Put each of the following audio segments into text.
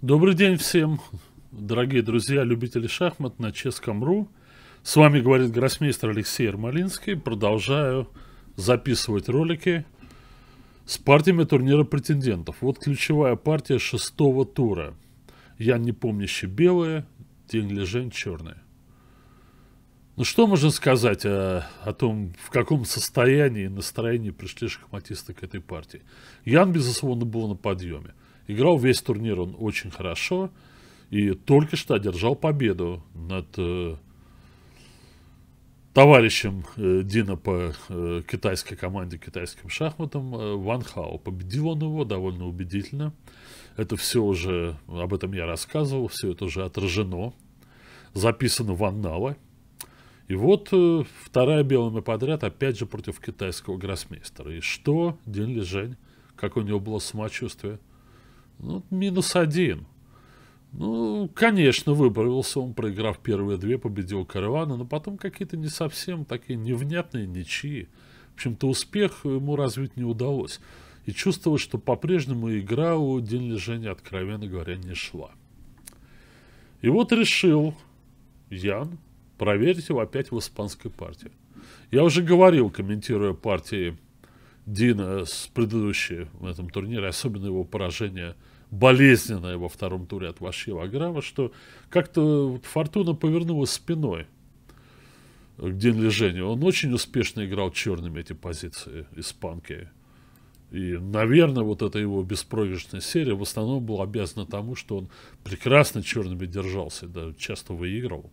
Добрый день всем, дорогие друзья, любители шахмат на Ческом.ру. С вами говорит гроссмейстер Алексей Ермолинский. Продолжаю записывать ролики с партиями турнира претендентов. Вот ключевая партия шестого тура. Я не помнящий белые, День Лежен черные. Ну что можно сказать о, о том, в каком состоянии и настроении пришли шахматисты к этой партии? Ян, безусловно, был на подъеме. Играл весь турнир он очень хорошо. И только что одержал победу над э, товарищем э, Дина по э, китайской команде, китайским шахматам Ван Хао. Победил он его довольно убедительно. Это все уже, об этом я рассказывал, все это уже отражено. Записано в анналы. И вот вторая белыми подряд, опять же, против китайского гроссмейстера. И что, Дин Лежень, как у него было самочувствие – ну, минус один. Ну, конечно, выбрался он, проиграв первые две, победил Каравана, но потом какие-то не совсем такие невнятные ничьи. В общем-то, успех ему развить не удалось. И чувствовал, что по-прежнему игра у День Лежения, откровенно говоря, не шла. И вот решил Ян проверить его опять в испанской партии. Я уже говорил, комментируя партии Дина с предыдущей в этом турнире, особенно его поражение болезненное во втором туре от Вашева Аграва, что как-то фортуна повернула спиной к день лежения. Он очень успешно играл черными эти позиции, испанки. И, наверное, вот эта его беспроигрышная серия в основном была обязана тому, что он прекрасно черными держался, да, часто выигрывал.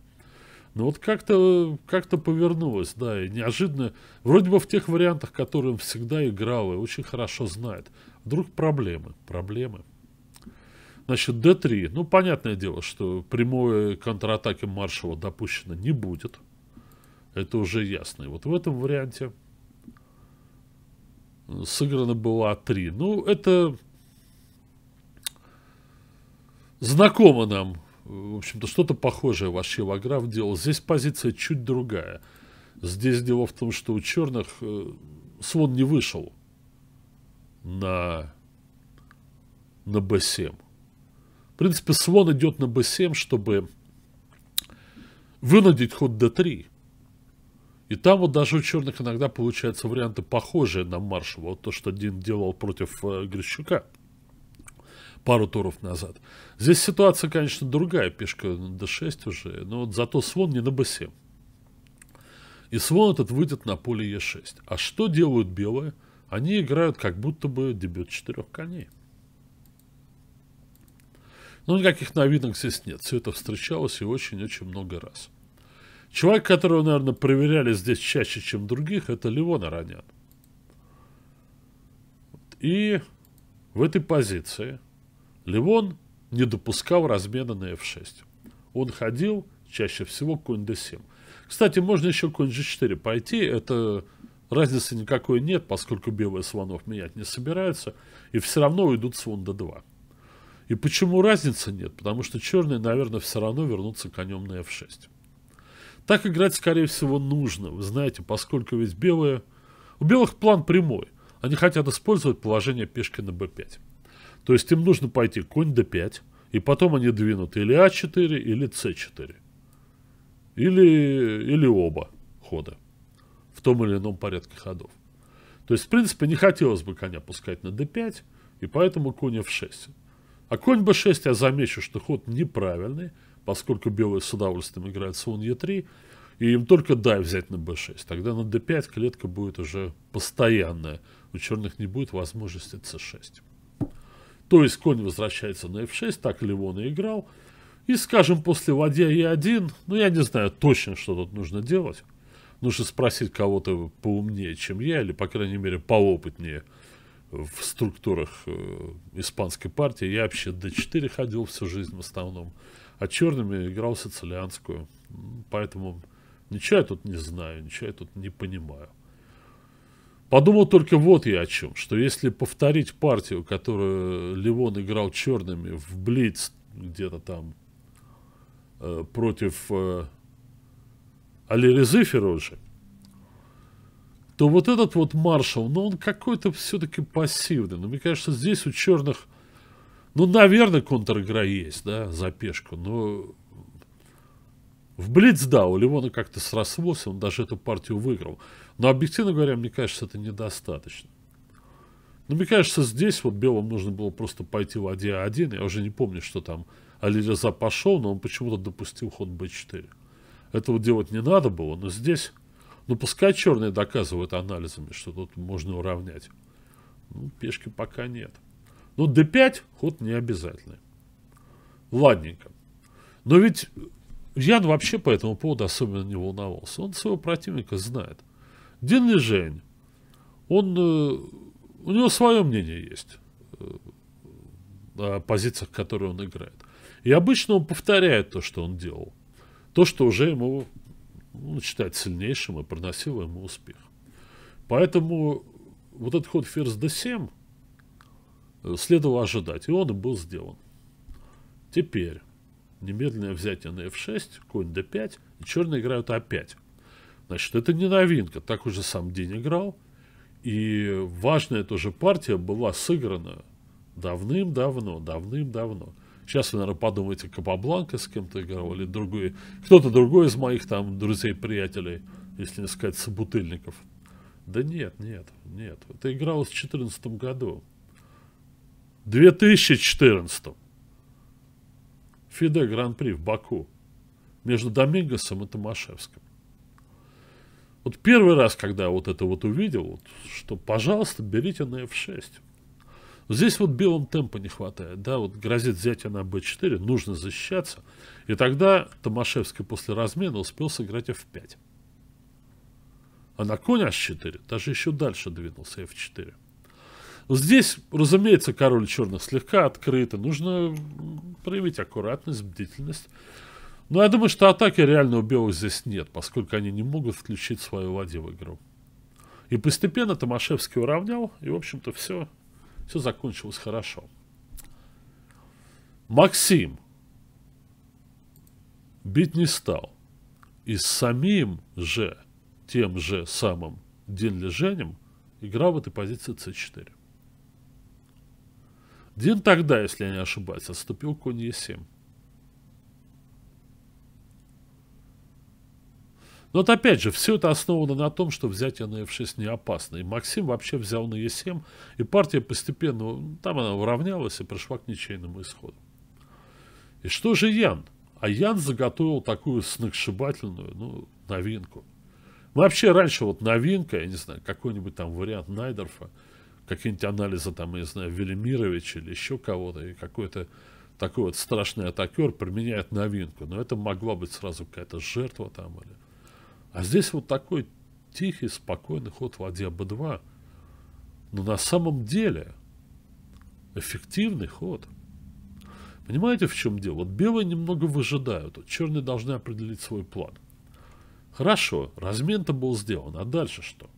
Ну вот как-то как, -то, повернулось, да, и неожиданно, вроде бы в тех вариантах, которые он всегда играл и очень хорошо знает, вдруг проблемы, проблемы. Значит, d3, ну, понятное дело, что прямой контратаки маршала допущено не будет. Это уже ясно. И вот в этом варианте сыграно было а3. Ну, это знакомо нам в общем-то, что-то похожее ваш Еваграф делал. Здесь позиция чуть другая. Здесь дело в том, что у черных э, слон не вышел на, на b7. В принципе, слон идет на b7, чтобы вынудить ход d3. И там вот даже у черных иногда получаются варианты похожие на маршевого, то, что Дин делал против э, Грищука пару туров назад. Здесь ситуация, конечно, другая, пешка d6 уже, но вот зато слон не на b7. И слон этот выйдет на поле e6. А что делают белые? Они играют как будто бы дебют четырех коней. Но ну, никаких новинок здесь нет. Все это встречалось и очень-очень много раз. Человек, которого, наверное, проверяли здесь чаще, чем других, это Левон Аронян. И в этой позиции Левон не допускал размена на f6. Он ходил чаще всего конь d7. Кстати, можно еще конь g4 пойти. Это разницы никакой нет, поскольку белые слонов менять не собираются. И все равно уйдут слон d2. И почему разницы нет? Потому что черные, наверное, все равно вернутся конем на f6. Так играть, скорее всего, нужно. Вы знаете, поскольку ведь белые... У белых план прямой. Они хотят использовать положение пешки на b5. То есть им нужно пойти конь d5, и потом они двинут или а4, или c4. Или, или оба хода в том или ином порядке ходов. То есть, в принципе, не хотелось бы коня пускать на d5, и поэтому конь f6. А конь b6, я замечу, что ход неправильный, поскольку белые с удовольствием играют слон e3, и им только дай взять на b6. Тогда на d5 клетка будет уже постоянная. У черных не будет возможности c6. То есть конь возвращается на f6, так он и играл. И, скажем, после ладья e1, ну, я не знаю точно, что тут нужно делать. Нужно спросить кого-то поумнее, чем я, или, по крайней мере, поопытнее в структурах э, испанской партии. Я вообще d4 ходил всю жизнь в основном, а черными играл сицилианскую. Поэтому ничего я тут не знаю, ничего я тут не понимаю. Подумал только вот я о чем, что если повторить партию, которую Левон играл черными в Блиц где-то там э, против э, Алирезы Ферожи, то вот этот вот маршал, ну он какой-то все-таки пассивный. Но ну, мне кажется, здесь у черных, ну, наверное, контр-игра есть, да, за пешку, но в Блиц, да, у Ливона как-то срослось, он даже эту партию выиграл. Но, объективно говоря, мне кажется, это недостаточно. Но ну, мне кажется, здесь вот белым нужно было просто пойти в ладья 1. Я уже не помню, что там Алиреза пошел, но он почему-то допустил ход b4. Этого делать не надо было, но здесь... Ну, пускай черные доказывают анализами, что тут можно уравнять. Ну, пешки пока нет. Но d5 ход не обязательный. Ладненько. Но ведь Ян вообще по этому поводу особенно не волновался. Он своего противника знает. Дин Лежень, он, э, у него свое мнение есть э, о позициях, которые он играет. И обычно он повторяет то, что он делал. То, что уже ему он ну, считает сильнейшим и приносило ему успех. Поэтому вот этот ход ферзь d7 э, следовало ожидать, и он и был сделан. Теперь немедленное взятие на f6, конь d5, и черные играют a5. Значит, это не новинка, так уже сам день играл. И важная тоже партия была сыграна давным-давно, давным-давно. Сейчас вы, наверное, подумаете, Капабланка с кем-то играл или другой, кто-то другой из моих там друзей-приятелей, если не сказать собутыльников. Да нет, нет, нет. Это игралось в 2014 году. 2014. ФИДЕ Гран-при в Баку между Домингосом и Томашевским. Вот первый раз, когда я вот это вот увидел, вот, что, пожалуйста, берите на F6. Здесь вот белым темпа не хватает, да, вот грозит взятие на b4, нужно защищаться. И тогда Томашевский после размена успел сыграть f5. А на конь h4 даже еще дальше двинулся f4. Здесь, разумеется, король черных слегка открыто. Нужно проявить аккуратность, бдительность. Но я думаю, что атаки реально у белых здесь нет, поскольку они не могут включить свою ладьи в игру. И постепенно Томашевский уравнял, и, в общем-то, все, все закончилось хорошо. Максим бить не стал. И с самим же, тем же самым Дин Леженем играл в этой позиции c4. Дин тогда, если я не ошибаюсь, отступил конь Е7. Но вот опять же, все это основано на том, что взятие на f6 не опасно. И Максим вообще взял на e7, и партия постепенно, ну, там она уравнялась и пришла к ничейному исходу. И что же Ян? А Ян заготовил такую сногсшибательную, ну, новинку. Вообще раньше вот новинка, я не знаю, какой-нибудь там вариант Найдерфа – какие-нибудь анализы, там, я не знаю, Велимирович или еще кого-то, и какой-то такой вот страшный атакер применяет новинку. Но это могла быть сразу какая-то жертва там. Или... А здесь вот такой тихий, спокойный ход в ладья б 2 Но на самом деле эффективный ход. Понимаете, в чем дело? Вот белые немного выжидают, вот черные должны определить свой план. Хорошо, размен-то был сделан, а дальше что?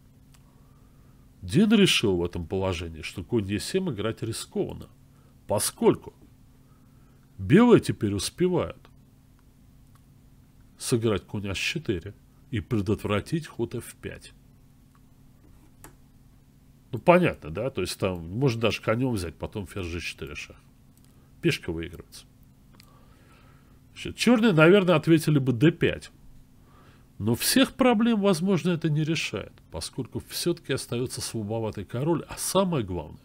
Дин решил в этом положении, что конь Е7 играть рискованно, поскольку белые теперь успевают сыграть конь h4 и предотвратить ход f5. Ну, понятно, да? То есть там можно даже конем взять, потом ферзь g4 шах. Пешка выигрывается. черные, наверное, ответили бы d5. Но всех проблем, возможно, это не решает, поскольку все-таки остается слабоватый король, а самое главное,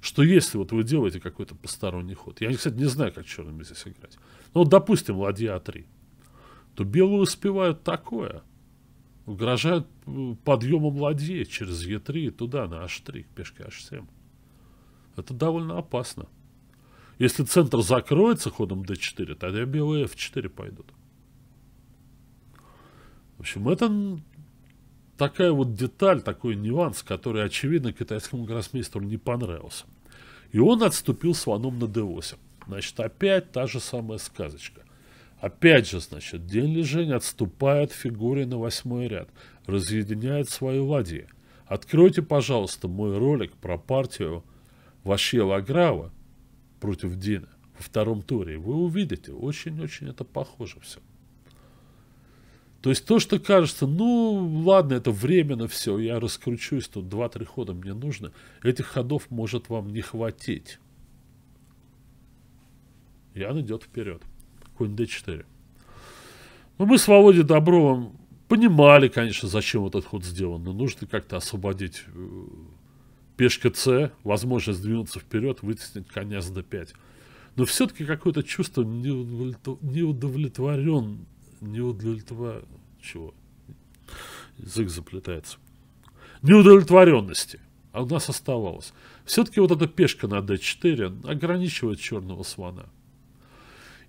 что если вот вы делаете какой-то посторонний ход, я, кстати, не знаю, как черными здесь играть, но вот, допустим, ладья А3, то белые успевают такое, угрожают э, подъемом ладьи через Е3 и туда, на H3, к пешке H7. Это довольно опасно. Если центр закроется ходом d4, тогда белые f4 пойдут общем, это такая вот деталь, такой нюанс, который, очевидно, китайскому гроссмейстеру не понравился. И он отступил слоном на d8. Значит, опять та же самая сказочка. Опять же, значит, день лежень отступает фигуре на восьмой ряд, разъединяет свою ладьи. Откройте, пожалуйста, мой ролик про партию Вашьела Аграва против Дина во втором туре. и Вы увидите, очень-очень это похоже все. То есть то, что кажется, ну ладно, это временно все, я раскручусь, тут 2-3 хода мне нужно, этих ходов может вам не хватить. Ян идет вперед. Конь d4. Ну, мы с Володей Добровым понимали, конечно, зачем этот ход сделан, но нужно как-то освободить э, пешка c возможность двинуться вперед, вытеснить коня с d5. Но все-таки какое-то чувство неудовлетворен, не удовлетворенности. Чего? Язык заплетается. Неудовлетворенности. А у нас оставалось. Все-таки вот эта пешка на d4 ограничивает черного слона.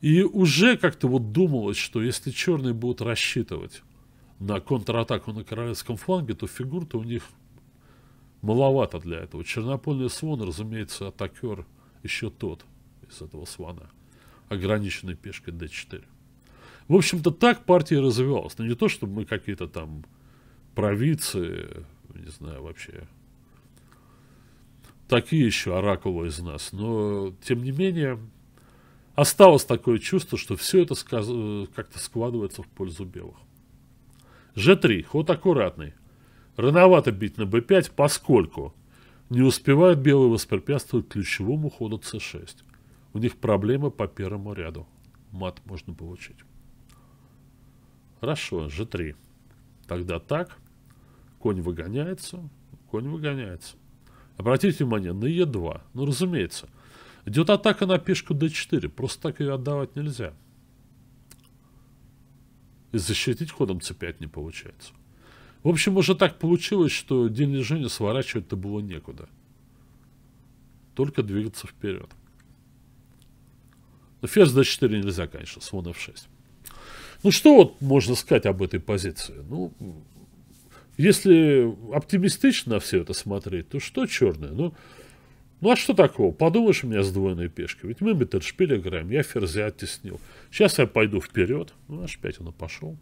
И уже как-то вот думалось, что если черные будут рассчитывать на контратаку на королевском фланге, то фигур-то у них маловато для этого. Чернопольный слон, разумеется, атакер еще тот из этого слона, ограниченный пешкой d4. В общем-то, так партия развивалась. Но ну, не то, чтобы мы какие-то там провидцы, не знаю, вообще такие еще оракулы из нас. Но, тем не менее, осталось такое чувство, что все это как-то складывается в пользу белых. Ж 3 Ход аккуратный. Рановато бить на Б 5 поскольку не успевают белые воспрепятствовать ключевому ходу С 6 У них проблемы по первому ряду. Мат можно получить. Хорошо, g3. Тогда так. Конь выгоняется. Конь выгоняется. Обратите внимание на e2. Ну, разумеется. Идет атака на пешку d4. Просто так ее отдавать нельзя. И защитить ходом c5 не получается. В общем, уже так получилось, что день Женя сворачивать-то было некуда. Только двигаться вперед. ферзь d4 нельзя, конечно, слон f6. Ну что вот можно сказать об этой позиции? Ну, если оптимистично все это смотреть, то что черное? Ну, ну а что такого? Подумаешь, у меня сдвоенная пешка. Ведь мы Миттельшпиль играем, я ферзя оттеснил. Сейчас я пойду вперед. Ну, аж 5 он пошел.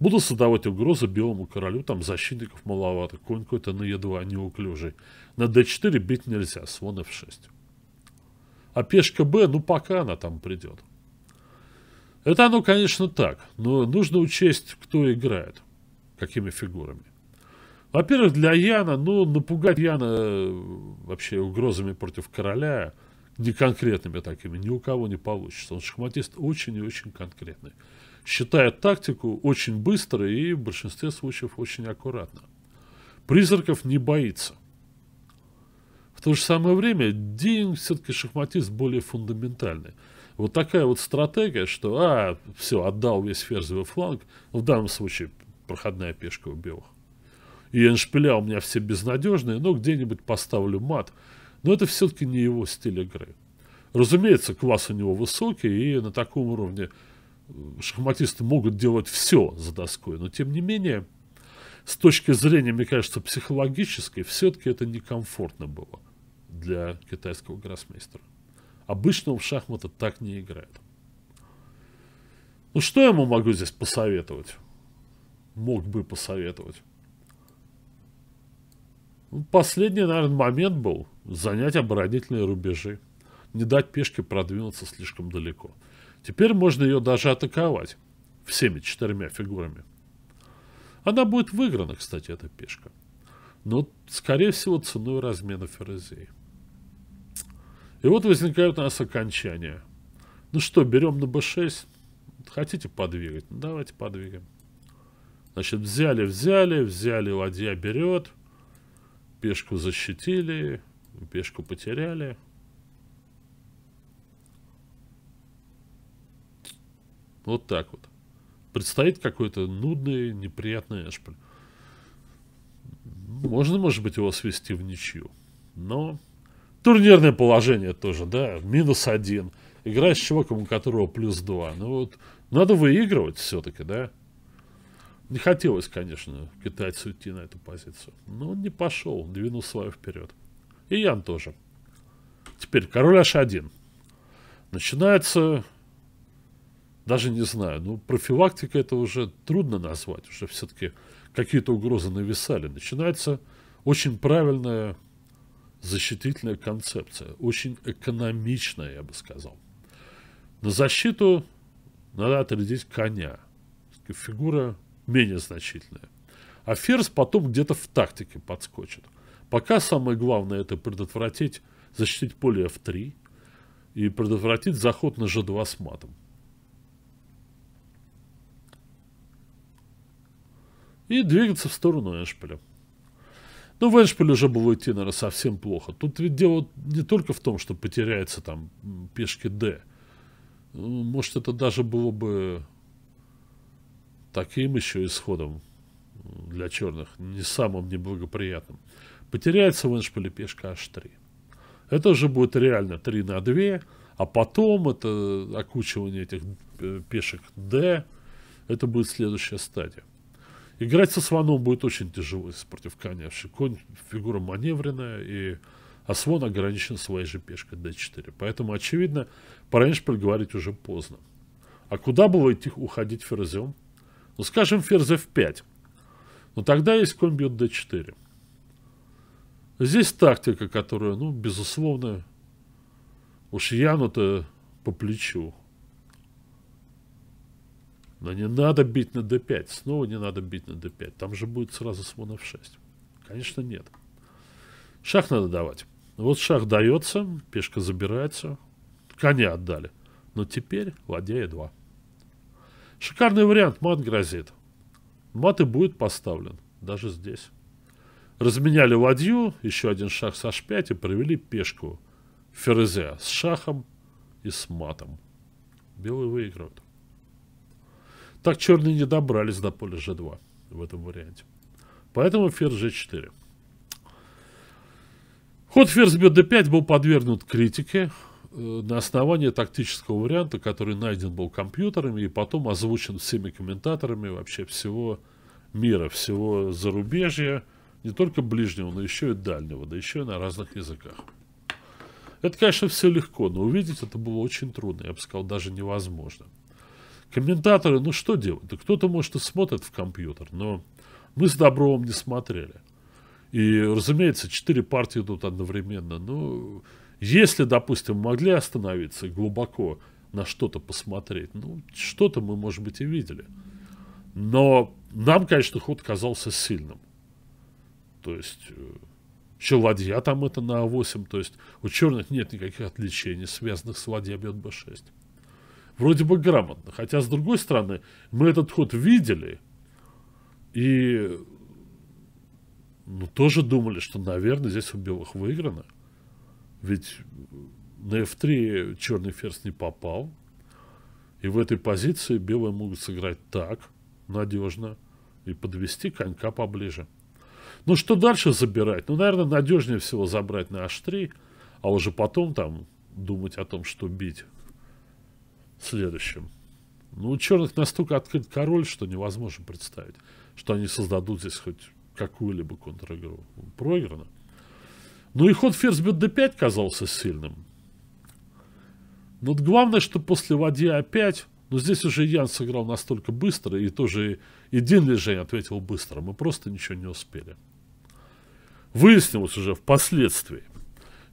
Буду создавать угрозы белому королю, там защитников маловато, конь какой-то на Е2 неуклюжий. На d4 бить нельзя, слон f6. А пешка b, ну пока она там придет. Это оно, конечно, так, но нужно учесть, кто играет, какими фигурами. Во-первых, для Яна, ну, напугать Яна э, вообще угрозами против короля, не конкретными такими, ни у кого не получится. Он шахматист очень и очень конкретный. Считает тактику очень быстро и в большинстве случаев очень аккуратно. Призраков не боится. В то же самое время Динг все-таки шахматист более фундаментальный. Вот такая вот стратегия, что, а, все, отдал весь ферзевый фланг, в данном случае проходная пешка у белых. И эншпиля у меня все безнадежные, но где-нибудь поставлю мат. Но это все-таки не его стиль игры. Разумеется, класс у него высокий, и на таком уровне э, шахматисты могут делать все за доской. Но, тем не менее, с точки зрения, мне кажется, психологической, все-таки это некомфортно было для китайского гроссмейстера. Обычно в шахматы так не играют. Ну что я ему могу здесь посоветовать? Мог бы посоветовать. Ну, последний, наверное, момент был занять оборонительные рубежи. Не дать пешке продвинуться слишком далеко. Теперь можно ее даже атаковать всеми четырьмя фигурами. Она будет выиграна, кстати, эта пешка. Но, скорее всего, ценой размена ферзей. И вот возникают у нас окончания. Ну что, берем на b6. Хотите подвигать? Ну, давайте подвигаем. Значит, взяли, взяли, взяли, ладья берет. Пешку защитили, пешку потеряли. Вот так вот. Предстоит какой-то нудный, неприятный эшпиль. Можно, может быть, его свести в ничью. Но Турнирное положение тоже, да, минус один. Игра с чуваком, у которого плюс два. Ну вот, надо выигрывать все-таки, да. Не хотелось, конечно, китайцу идти на эту позицию. Но он не пошел, двинул свою вперед. И Ян тоже. Теперь король h1. Начинается, даже не знаю, ну профилактика это уже трудно назвать. Уже все-таки какие-то угрозы нависали. Начинается очень правильная защитительная концепция, очень экономичная, я бы сказал. На защиту надо отрядить коня. Фигура менее значительная. А ферзь потом где-то в тактике подскочит. Пока самое главное это предотвратить, защитить поле f3 и предотвратить заход на g2 с матом. И двигаться в сторону эшпиля. Но ну, в Эшпиль уже было идти, наверное, совсем плохо. Тут ведь дело не только в том, что потеряется там пешки D. Ну, может, это даже было бы таким еще исходом для черных, не самым неблагоприятным. Потеряется в Эншпиле пешка H3. Это уже будет реально 3 на 2, а потом это окучивание этих э, пешек D, это будет следующая стадия. Играть со слоном будет очень тяжело против коня. Конь фигура маневренная, и, а слон ограничен своей же пешкой d4. Поэтому, очевидно, пораньше Эндшпиль уже поздно. А куда было идти уходить ферзем? Ну, скажем, ферзь f5. Ну, Но тогда есть конь бьет d4. Здесь тактика, которая, ну, безусловно, уж Яну-то по плечу. Но не надо бить на d5. Снова не надо бить на d5. Там же будет сразу слон f6. Конечно, нет. Шах надо давать. Вот шах дается, пешка забирается. Коня отдали. Но теперь ладья e2. Шикарный вариант. Мат грозит. Мат и будет поставлен. Даже здесь. Разменяли ладью, еще один шах с h5 и провели пешку Ферезя с шахом и с матом. Белые выигрывают. Так черные не добрались до поля G2 в этом варианте. Поэтому ферзь G4. Ход ферзь бьет D5 был подвергнут критике э, на основании тактического варианта, который найден был компьютерами и потом озвучен всеми комментаторами вообще всего мира, всего зарубежья, не только ближнего, но еще и дальнего, да еще и на разных языках. Это, конечно, все легко, но увидеть это было очень трудно, я бы сказал, даже невозможно. Комментаторы, ну что делать? Да кто-то, может, и смотрит в компьютер, но мы с Добровым не смотрели. И, разумеется, четыре партии идут одновременно. Ну, если, допустим, могли остановиться глубоко на что-то посмотреть, ну, что-то мы, может быть, и видели. Но нам, конечно, ход казался сильным. То есть, э, еще ладья там это на А8. То есть, у черных нет никаких отличений связанных с ладья бьет Б6 вроде бы грамотно. Хотя, с другой стороны, мы этот ход видели и ну, тоже думали, что, наверное, здесь у белых выиграно. Ведь на F3 черный ферзь не попал. И в этой позиции белые могут сыграть так, надежно, и подвести конька поближе. Ну, что дальше забирать? Ну, наверное, надежнее всего забрать на H3, а уже потом там думать о том, что бить следующем. Ну, у черных настолько открыт король, что невозможно представить, что они создадут здесь хоть какую-либо контр-игру. Проиграно. Ну и ход ферзь бьет d5 казался сильным. Но главное, что после ладья А5, но здесь уже Ян сыграл настолько быстро, и тоже и Дин Лежень ответил быстро. Мы просто ничего не успели. Выяснилось уже впоследствии,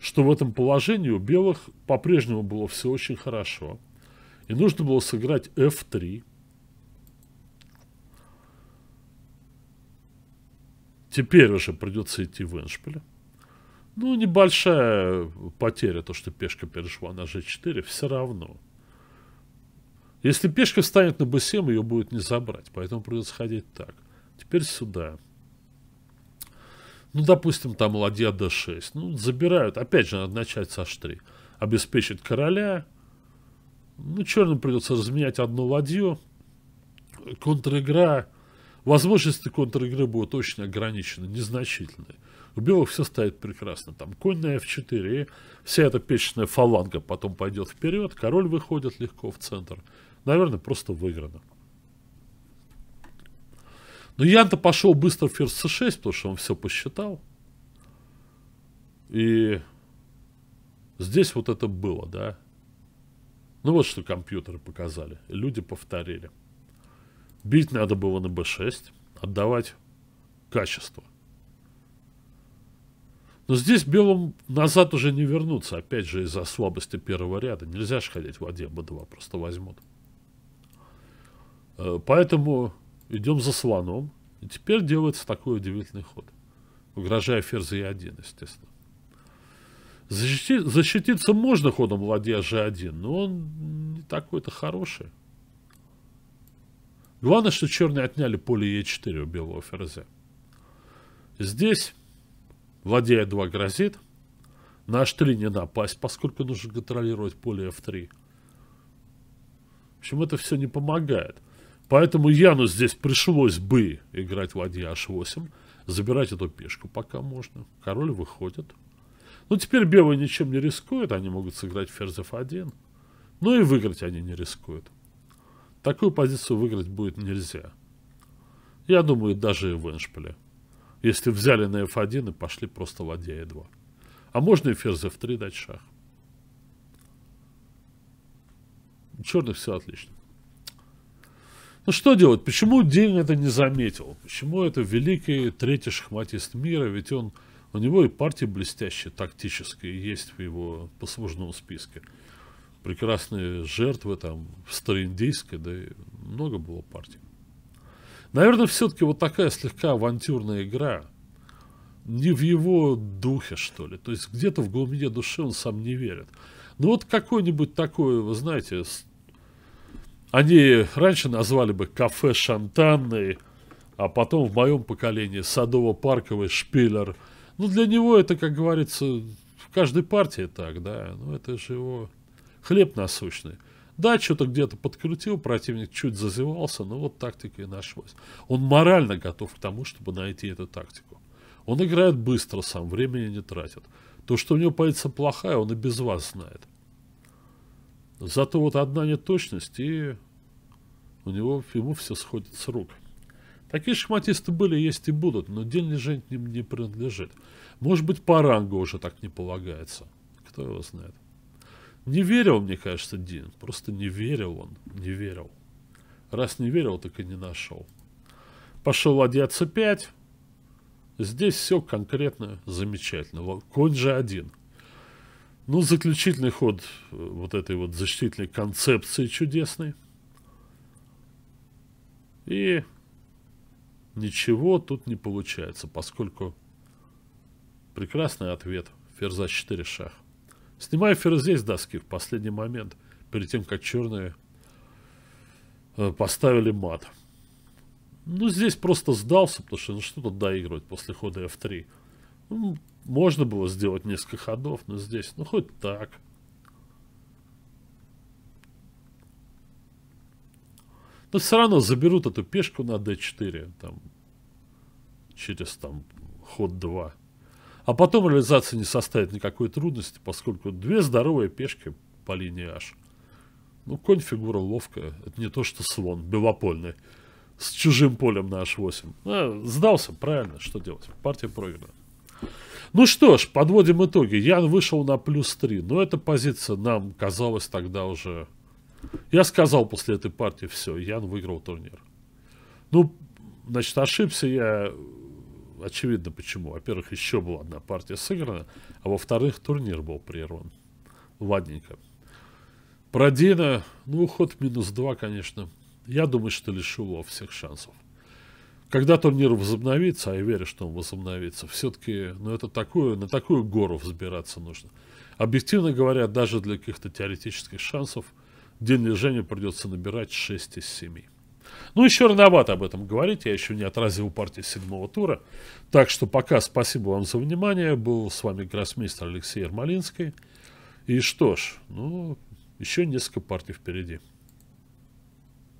что в этом положении у белых по-прежнему было все очень хорошо. И нужно было сыграть f3. Теперь уже придется идти в эндшпиле. Ну, небольшая потеря, то, что пешка перешла на g4, все равно. Если пешка встанет на b7, ее будет не забрать, поэтому придется ходить так. Теперь сюда. Ну, допустим, там ладья d6. Ну, забирают. Опять же, надо начать с h3. Обеспечить короля, ну, черным придется разменять одну ладью. Контр-игра... Возможности контр-игры будут очень ограничены, незначительные. У белых все стоит прекрасно. Там конь на f4, и вся эта печная фаланга потом пойдет вперед, король выходит легко в центр. Наверное, просто выиграно. Но ян пошел быстро в ферзь c6, потому что он все посчитал. И здесь вот это было, да. Ну вот что компьютеры показали. Люди повторили. Бить надо было на B6, отдавать качество. Но здесь белым назад уже не вернуться, опять же, из-за слабости первого ряда. Нельзя же ходить в воде B2, просто возьмут. Э, поэтому идем за слоном. И теперь делается такой удивительный ход. Угрожая ферзь Е1, естественно. Защитить, защититься можно ходом ладья g1, но он не такой-то хороший. Главное, что черные отняли поле e4 у белого ферзя. Здесь ладья e2 грозит. На h3 не напасть, поскольку нужно контролировать поле f3. В общем, это все не помогает. Поэтому Яну здесь пришлось бы играть ладья h8, забирать эту пешку пока можно. Король выходит. Ну теперь белые ничем не рискуют, они могут сыграть ферзь f1. Ну и выиграть они не рискуют. Такую позицию выиграть будет нельзя. Я думаю, даже и в эншпиле. Если взяли на f1 и пошли просто ладья e2. А можно и ферзь f3 дать шах. У черных все отлично. Ну что делать? Почему День это не заметил? Почему это великий третий шахматист мира? Ведь он у него и партия блестящая, тактическая, есть в его послужном списке. Прекрасные жертвы там в староиндейской, да и много было партий. Наверное, все-таки вот такая слегка авантюрная игра не в его духе, что ли. То есть где-то в глубине души он сам не верит. Ну вот какой-нибудь такой, вы знаете, они раньше назвали бы кафе шантанный, а потом в моем поколении садово-парковый шпилер – ну, для него это, как говорится, в каждой партии так, да. Ну, это же его хлеб насущный. Да, что-то где-то подкрутил, противник чуть зазевался, но вот тактика и нашлась. Он морально готов к тому, чтобы найти эту тактику. Он играет быстро сам, времени не тратит. То, что у него позиция плохая, он и без вас знает. Зато вот одна неточность, и у него ему все сходит с рук. Такие шахматисты были, есть и будут, но дельный Жень к ним не принадлежит. Может быть, по рангу уже так не полагается. Кто его знает. Не верил, мне кажется, Дин. Просто не верил он. Не верил. Раз не верил, так и не нашел. Пошел ладья c5. Здесь все конкретно замечательно. Конь же один. Ну, заключительный ход э, вот этой вот защитительной концепции чудесной. И Ничего тут не получается, поскольку... Прекрасный ответ. Ферза 4 шах. Снимаю ферзей с доски в последний момент, перед тем, как черные э, поставили мат. Ну, здесь просто сдался, потому что ну, что-то доигрывать после хода f3. Ну, можно было сделать несколько ходов, но здесь, ну, хоть так. Но ну, все равно заберут эту пешку на d4, там, через там, ход 2. А потом реализация не составит никакой трудности, поскольку две здоровые пешки по линии h. Ну, конь фигура ловкая. Это не то, что слон, белопольный. С чужим полем на h8. А, ну, сдался, правильно, что делать? Партия проиграна. Ну что ж, подводим итоги. Ян вышел на плюс 3. Но эта позиция нам казалась тогда уже я сказал после этой партии, все, Ян выиграл турнир. Ну, значит, ошибся я, очевидно, почему. Во-первых, еще была одна партия сыграна, а во-вторых, турнир был прерван. Ладненько. Про Дина, ну, ход минус два, конечно. Я думаю, что лишил его всех шансов. Когда турнир возобновится, а я верю, что он возобновится, все-таки, ну, это такое, на такую гору взбираться нужно. Объективно говоря, даже для каких-то теоретических шансов – день движения придется набирать 6 из 7. Ну, еще рановато об этом говорить, я еще не отразил партии седьмого тура. Так что пока спасибо вам за внимание. Был с вами гроссмейстер Алексей Ермолинский. И что ж, ну, еще несколько партий впереди.